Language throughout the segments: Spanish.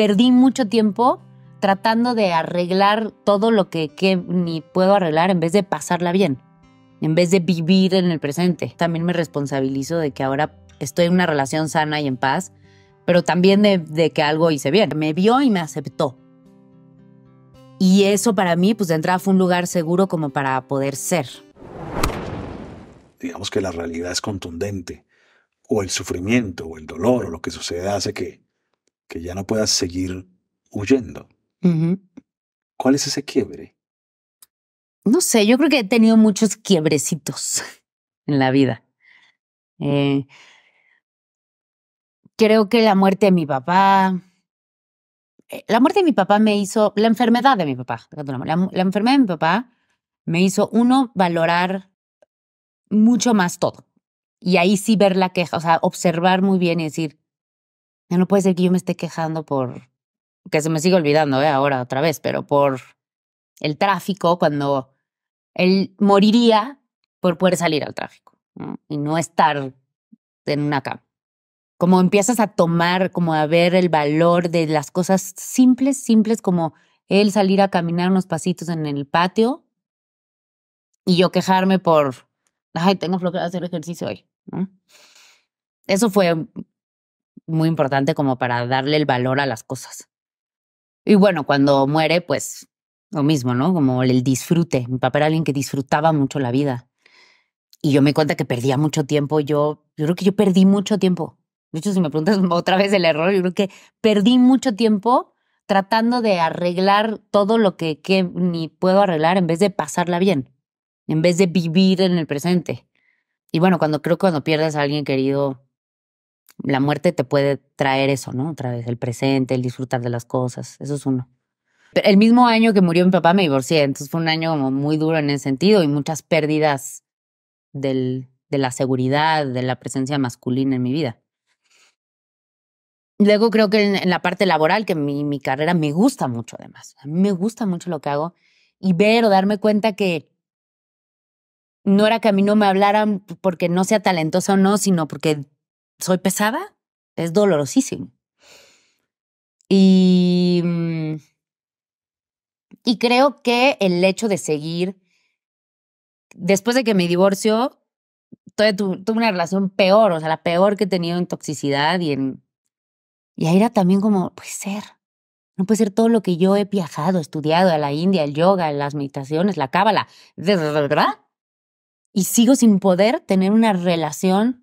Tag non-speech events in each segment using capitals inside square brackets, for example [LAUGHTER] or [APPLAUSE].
perdí mucho tiempo tratando de arreglar todo lo que, ni puedo arreglar en vez de pasarla bien, en vez de vivir en el presente. También me responsabilizo de que ahora estoy en una relación sana y en paz, pero también de, de que algo hice bien. Me vio y me aceptó. Y eso para mí, pues de entrada fue un lugar seguro como para poder ser. Digamos que la realidad es contundente, o el sufrimiento, o el dolor, o lo que sucede hace que que ya no puedas seguir huyendo. ¿Cuál es ese quiebre? No sé, yo creo que he tenido muchos quiebrecitos [LAUGHS] en la vida. Eh, creo que la muerte de mi papá, eh, la muerte de mi papá me hizo, la enfermedad de mi papá, la, la enfermedad de mi papá me hizo, uno, valorar mucho más todo. Y ahí sí ver la queja, o sea, observar muy bien y decir, ya no puede ser que yo me esté quejando por, que se me sigue olvidando ¿eh? ahora otra vez, pero por el tráfico, cuando él moriría por poder salir al tráfico y no estar en una cama. Como empiezas a tomar, como a ver el valor de las cosas simples, simples, como él salir a caminar unos pasitos en el patio y yo quejarme por, ay, tengo que hacer ejercicio hoy. Eso fue muy importante como para darle el valor a las cosas. Y bueno, cuando muere, pues lo mismo, ¿no? Como el disfrute. Mi papá era alguien que disfrutaba mucho la vida. Y yo me cuenta que perdía mucho tiempo. Yo, yo creo que yo perdí mucho tiempo. De hecho, si me preguntas [LAUGHS] otra vez el error, yo creo que perdí mucho tiempo tratando de arreglar todo lo que, ni puedo arreglar en vez de pasarla bien, en vez de vivir en el presente. Y bueno, cuando creo que cuando pierdes a alguien querido, la muerte te puede traer eso, ¿no? Otra vez, el presente, el disfrutar de las cosas, eso es uno. Pero el mismo año que murió mi papá me divorcié, entonces fue un año como muy duro en ese sentido y muchas pérdidas del, de la seguridad, de la presencia masculina en mi vida. Luego creo que en, la parte laboral, que mi, mi carrera me gusta mucho además, a mí me gusta mucho lo que hago y ver o darme cuenta que no era que a mí no me hablaran porque no sea talentosa o no, sino porque soy pesada, es dolorosísimo. Y, mm, y creo que el hecho de seguir, después de que me divorcio, tuve, una relación peor, o sea, la peor que he tenido en toxicidad y en... Y ahí era también como, puede ser, no puede ser todo lo que yo he viajado, estudiado a la India, el yoga, las meditaciones, la cábala, ¿verdad? Y sigo sin poder tener una relación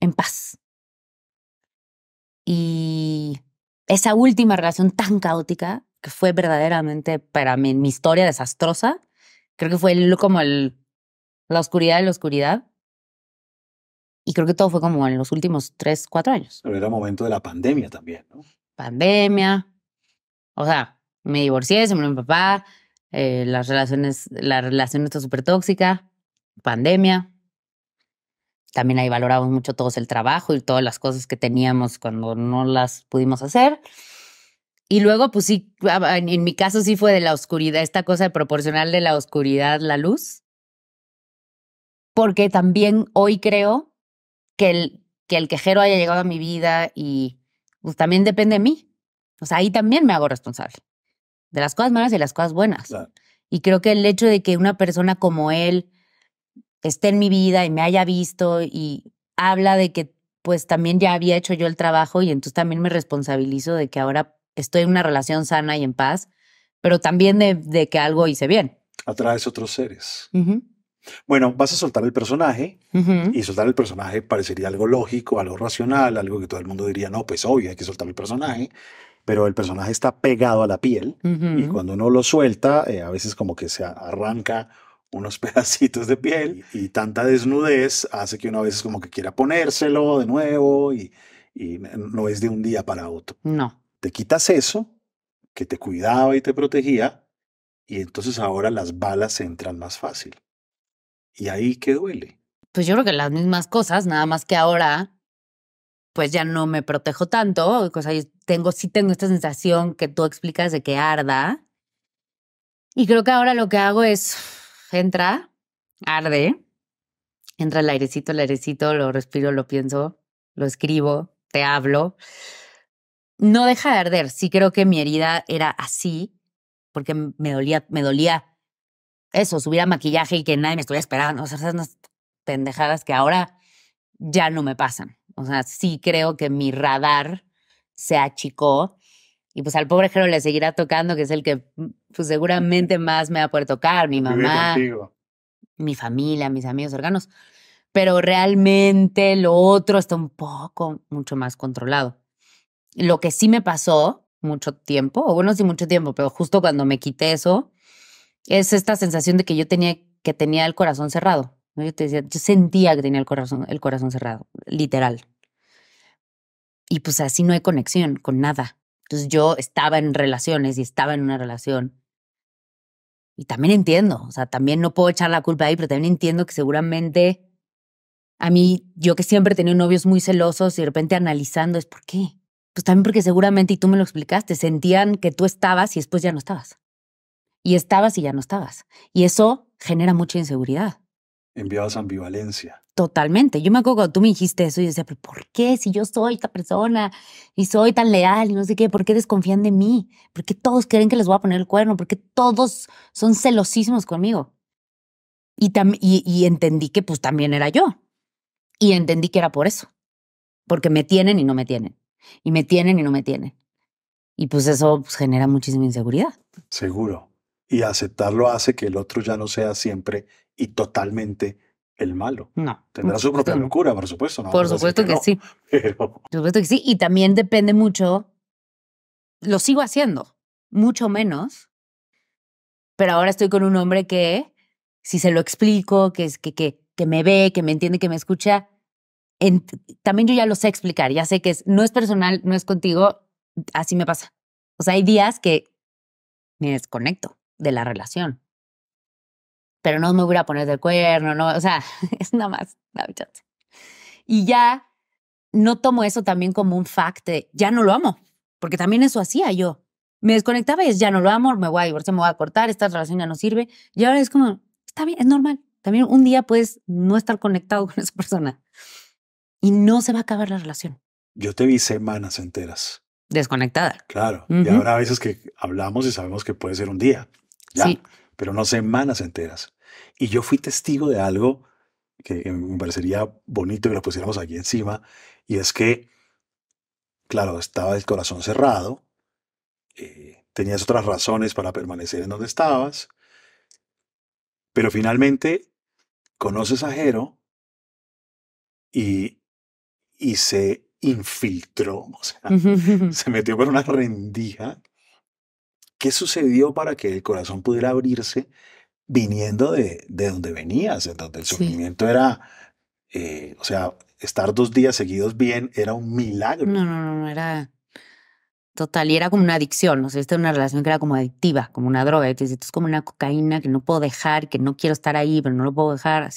en paz. Y esa última relación tan caótica, que fue verdaderamente para mí mi historia desastrosa, creo que fue como el, la oscuridad de la oscuridad. Y creo que todo fue como en los últimos tres, cuatro años. Pero era momento de la pandemia también, ¿no? Pandemia. O sea, me divorcié, se murió mi papá, eh, las relaciones, la relación está súper tóxica, pandemia. También ahí valoramos mucho todos el trabajo y todas las cosas que teníamos cuando no las pudimos hacer. Y luego, pues sí, ah, en mi caso sí fue de la oscuridad, esta cosa de proporcional de la oscuridad, la luz. Porque también hoy creo que el, que el quejero haya llegado a mi vida y pues también depende de mí. O sea, ahí también me hago responsable de las cosas malas y las cosas buenas. Y creo que el hecho de que una persona como él esté en mi vida y me haya visto y habla de que pues también ya había hecho yo el trabajo y entonces también me responsabilizo de que ahora estoy en una relación sana y en paz, pero también de, que algo hice bien. Atraes otros seres. Bueno, vas a soltar el personaje y soltar el personaje parecería algo lógico, algo racional, algo que todo el mundo diría, no, pues obvio, hay que soltar el personaje, pero el personaje está pegado a la piel y cuando uno lo suelta, eh, a veces como que se arranca unos [LAUGHS] pedacitos de piel y, tanta desnudez hace que una vez como que quiera ponérselo de nuevo y, y no es de un día para otro. No. Te quitas eso que te cuidaba y te protegía y entonces ahora las balas entran más fácil. Y ahí qué duele. Pues yo creo que las mismas cosas, nada más que ahora pues ya no me protejo tanto, o sea, tengo sí tengo esta sensación que tú explicas de que arda. Y creo que ahora lo que hago es entra, arde, entra el airecito, el airecito, lo respiro, lo pienso, lo escribo, te hablo. No deja de arder, sí creo que mi herida era así, porque me dolía, me dolía eso, subir maquillaje y que nadie me estuviera esperando, o sea, esas unas pendejadas que ahora ya no me pasan. O sea, sí creo que mi radar se achicó y pues al pobre Jero le seguirá tocando, que es el que mm, pues seguramente más me va a poder tocar mi mamá, mi familia, mis amigos órganos. Pero realmente lo otro está un poco, mucho más controlado. Lo que sí me pasó mucho tiempo, o bueno, sí mucho tiempo, pero justo cuando me quité eso, es esta sensación de que yo tenía, que tenía el corazón cerrado. Yo, te decía, yo sentía que tenía el corazón, el corazón cerrado, literal. Y pues así no hay conexión con nada. Entonces yo estaba en relaciones y estaba en una relación y también entiendo, o sea, también no puedo echar la culpa ahí, pero también entiendo que seguramente a mí, yo que siempre he tenido novios muy celosos y de repente analizando es por qué. Pues también porque seguramente, y tú me lo explicaste, sentían que tú estabas y después ya no estabas. Y estabas y ya no estabas. Y eso genera mucha inseguridad enviados a ambivalencia. Totalmente. Yo me acuerdo cuando tú me dijiste eso y decía, pero ¿por qué si yo soy esta persona y soy tan leal y no sé qué? ¿Por qué desconfían de mí? ¿Por qué todos creen que les voy a poner el cuerno? ¿Por qué todos son celosísimos conmigo? Y, y, entendí que pues también era yo. Y entendí que era por eso. Porque me tienen y no me tienen. Y me tienen y no me tienen. Y pues eso pues, genera muchísima inseguridad. Seguro y aceptarlo hace que el otro ya no sea siempre y totalmente el malo. No. Tendrá su propia locura, por supuesto. por supuesto que, sí. [LAUGHS] Por supuesto que sí. Y también depende mucho, lo sigo haciendo, mucho menos, pero ahora estoy con un hombre que, si se lo explico, que, que, que, que me ve, que me entiende, que me escucha, también yo ya lo sé explicar, ya sé que es, no es personal, no es contigo, así me pasa. O sea, hay días que me desconecto de la relación. Pero no me voy a poner del cuerno, no, o sea, [LAUGHS] es nada más, Y ya no tomo eso también como un fact ya no lo amo, porque también eso hacía yo. Me desconectaba y es ya no lo amo, me voy a divorciar, me voy a cortar, esta relación ya no sirve. Y ahora es como, está bien, es normal. También un día puedes no estar conectado [LAUGHS] con esa persona y no se va a acabar la relación. Yo te vi semanas enteras. Desconectada. Claro. Y ahora a veces que hablamos y sabemos que puede ser un día. Pero no semanas enteras. Y yo fui testigo de algo que me parecería bonito que lo pusiéramos aquí encima, y es que, claro, estaba el corazón cerrado, eh, tenías otras razones para permanecer en donde estabas, pero finalmente conoces a Jero y, y se infiltró, [LAUGHS] o sea, se metió por una rendija ¿Qué sucedió para que el corazón pudiera abrirse viniendo de, donde venías, el sufrimiento era, eh, o sea, estar dos días seguidos bien era un milagro? No, no, no, no era total. Y era como una adicción, o sea, esta era una relación que era como adictiva, como una droga. esto es como una cocaína que no puedo dejar, que no quiero estar ahí, pero no lo puedo dejar.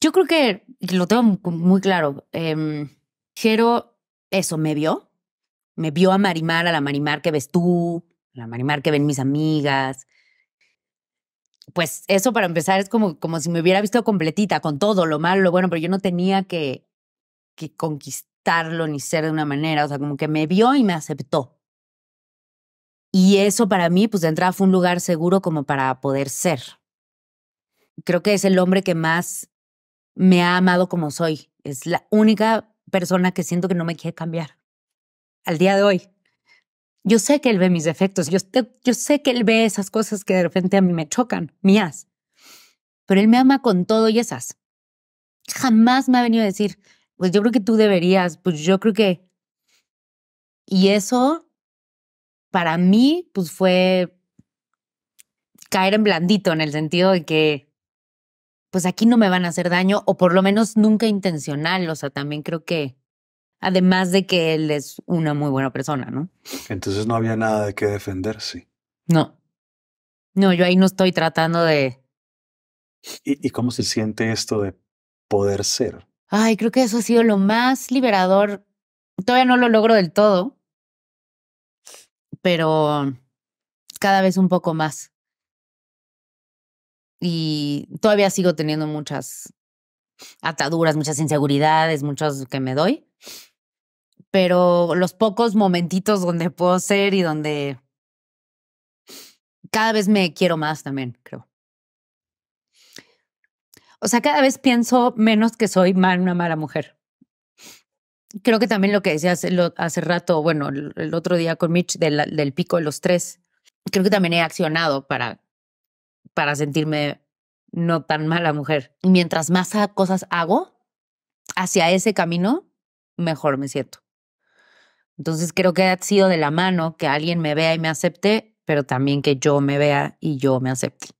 Yo creo que, lo tengo muy claro. Eh, Jero, eso me vio, me vio a Marimar, a la Marimar que ves tú, a la Marimar que ven mis amigas. Pues eso para empezar es como, como si me hubiera visto completita, con todo, lo malo, lo bueno, pero yo no tenía que, que conquistarlo ni ser de una manera, o sea, como que me vio y me aceptó. Y eso para mí, pues de entrada fue un lugar seguro como para poder ser. Creo que es el hombre que más me ha amado como soy. Es la única persona que siento que no me quiere cambiar al día de hoy. Yo sé que él ve mis defectos, yo, sé que él ve esas cosas que de repente a mí me chocan, mías, pero él me ama con todo y esas. Jamás me ha venido a decir, pues yo creo que tú deberías, pues yo creo que... Y eso, para mí, pues fue caer en blandito en el sentido de que, pues aquí no me van a hacer daño, o por lo menos nunca intencional, o sea, también creo que Además de que él es una muy buena persona, ¿no? Entonces no había nada de qué defenderse. No. No, yo ahí no estoy tratando de... ¿Y, cómo se siente esto de poder ser? Ay, creo que eso ha sido lo más liberador. Todavía no lo logro del todo, pero cada vez un poco más. Y todavía sigo teniendo muchas ataduras, muchas inseguridades, muchos que me doy, pero los pocos momentitos donde puedo ser y donde cada vez me quiero más también, creo. O sea, cada vez pienso menos que soy una mala mujer. Creo que también lo que decías hace rato, bueno, el otro día con Mitch del, del pico de los tres, creo que también he accionado para, para sentirme no tan mala mujer. mientras más cosas hago hacia ese camino, mejor me siento. Entonces creo que ha sido de la mano que alguien me vea y me acepte, pero también que yo me vea y yo me acepte.